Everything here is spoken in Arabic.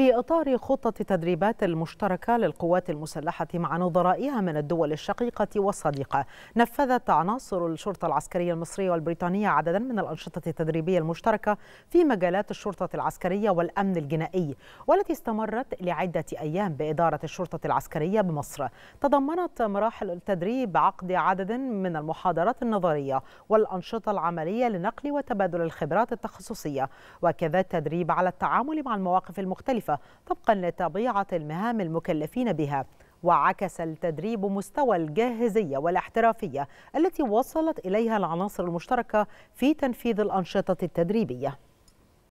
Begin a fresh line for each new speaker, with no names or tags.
في إطار خطة تدريبات المشتركة للقوات المسلحة مع نظرائها من الدول الشقيقة والصديقة نفذت عناصر الشرطة العسكرية المصرية والبريطانية عددا من الأنشطة التدريبية المشتركة في مجالات الشرطة العسكرية والأمن الجنائي والتي استمرت لعدة أيام بإدارة الشرطة العسكرية بمصر تضمنت مراحل التدريب عقد عدد من المحاضرات النظرية والأنشطة العملية لنقل وتبادل الخبرات التخصصية وكذا التدريب على التعامل مع المواقف المختلفة طبقا لطبيعة المهام المكلفين بها وعكس التدريب مستوى الجاهزية والاحترافية التي وصلت إليها العناصر المشتركة في تنفيذ الأنشطة التدريبية